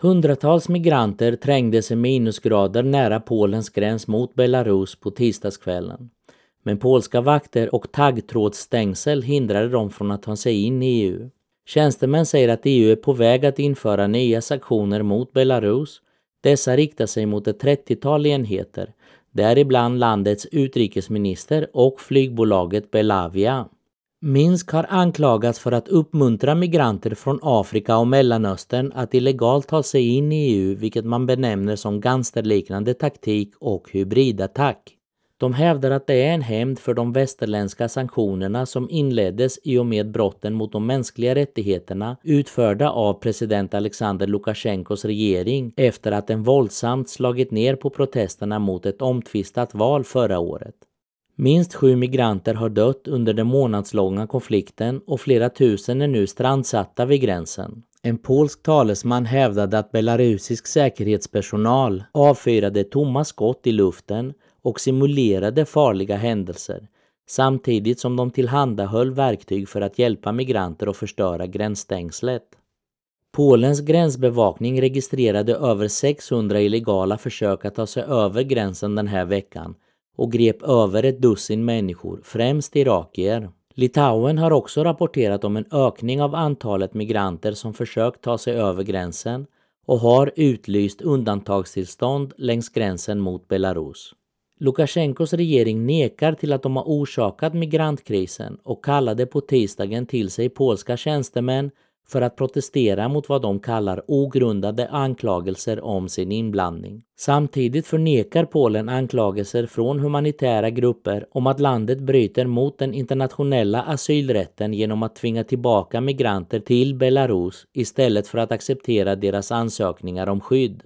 Hundratals migranter trängdes i minusgrader nära Polens gräns mot Belarus på tisdagskvällen. Men polska vakter och taggtrådsstängsel hindrade dem från att ta sig in i EU. Tjänstemän säger att EU är på väg att införa nya sanktioner mot Belarus. Dessa riktar sig mot ett 30-tal enheter, däribland landets utrikesminister och flygbolaget Belavia. Minsk har anklagats för att uppmuntra migranter från Afrika och Mellanöstern att illegalt ta sig in i EU, vilket man benämner som gangsterliknande taktik och hybridattack. De hävdar att det är en hämnd för de västerländska sanktionerna som inleddes i och med brotten mot de mänskliga rättigheterna utförda av president Alexander Lukasjenkos regering efter att den våldsamt slagit ner på protesterna mot ett omtvistat val förra året. Minst sju migranter har dött under den månadslånga konflikten och flera tusen är nu strandsatta vid gränsen. En polsk talesman hävdade att belarusisk säkerhetspersonal avfyrade tomma skott i luften och simulerade farliga händelser samtidigt som de tillhandahöll verktyg för att hjälpa migranter att förstöra gränsstängslet. Polens gränsbevakning registrerade över 600 illegala försök att ta sig över gränsen den här veckan och grep över ett dussin människor, främst irakier. Litauen har också rapporterat om en ökning av antalet migranter som försökt ta sig över gränsen och har utlyst undantagstillstånd längs gränsen mot Belarus. Lukasjenkos regering nekar till att de har orsakat migrantkrisen och kallade på tisdagen till sig polska tjänstemän för att protestera mot vad de kallar ogrundade anklagelser om sin inblandning. Samtidigt förnekar Polen anklagelser från humanitära grupper om att landet bryter mot den internationella asylrätten genom att tvinga tillbaka migranter till Belarus istället för att acceptera deras ansökningar om skydd.